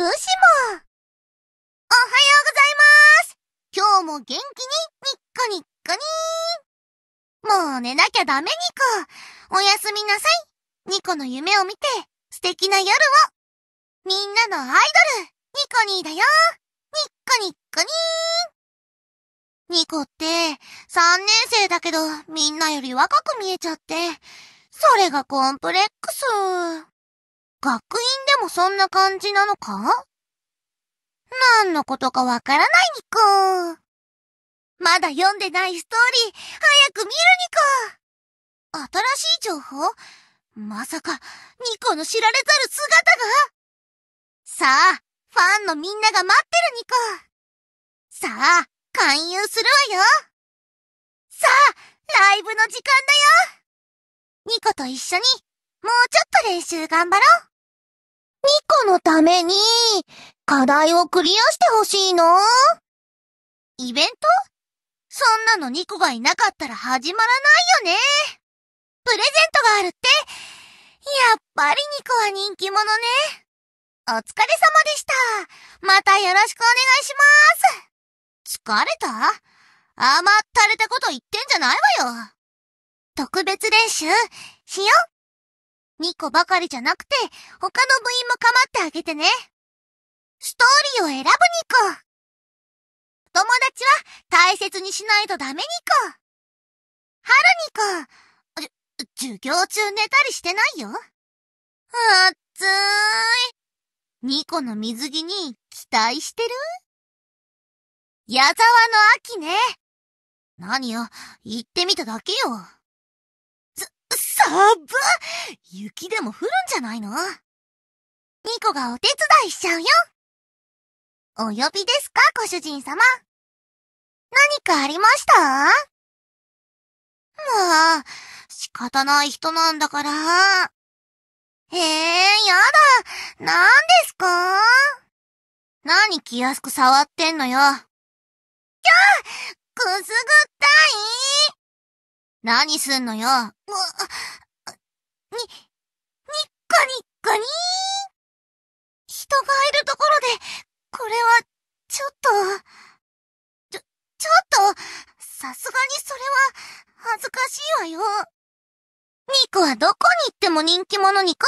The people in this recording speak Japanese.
武士もおはようございます今日も元気にニッコニッコにもう寝なきゃダメニコおやすみなさいニコの夢を見て素敵な夜をみんなのアイドルニコニーだよニッコニッコにニコって3年生だけどみんなより若く見えちゃってそれがコンプレックス。学院でもそんな感じなのか何のことかわからないにコまだ読んでないストーリー、早く見るにか。新しい情報まさか、ニコの知られざる姿がさあ、ファンのみんなが待ってるニコさあ、勧誘するわよ。さあ、ライブの時間だよ。ニコと一緒に、もうちょっと練習頑張ろう。コのために、課題をクリアしてほしいのイベントそんなの2個がいなかったら始まらないよね。プレゼントがあるって。やっぱりニコは人気者ね。お疲れ様でした。またよろしくお願いします。疲れた甘ったれたこと言ってんじゃないわよ。特別練習しよう。2個ばかりじゃなくて、他の部員も構ってあげてね。ストーリーを選ぶニコ。友達は大切にしないとダメニコ。春ニコ。じ、授業中寝たりしてないよ。あっつーい。ニコの水着に期待してる矢沢の秋ね。何よ、言ってみただけよ。や雪でも降るんじゃないのニコがお手伝いしちゃうよお呼びですか、ご主人様何かありましたまあ、仕方ない人なんだから。ええー、やだ何ですか何気安く触ってんのよじゃあ、くすぐったい何すんのよ。もう、に、にっかにっかにー人がいるところで、これは、ちょっと、ちょ、ちょっと、さすがにそれは、恥ずかしいわよ。ニコはどこに行っても人気者にか